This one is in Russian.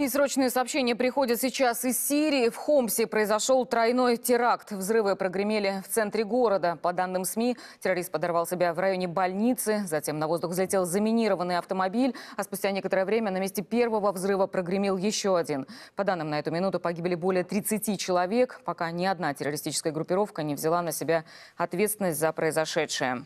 И срочные сообщения приходят сейчас из Сирии. В Хомсе произошел тройной теракт. Взрывы прогремели в центре города. По данным СМИ, террорист подорвал себя в районе больницы. Затем на воздух взлетел заминированный автомобиль. А спустя некоторое время на месте первого взрыва прогремел еще один. По данным на эту минуту погибли более 30 человек. Пока ни одна террористическая группировка не взяла на себя ответственность за произошедшее.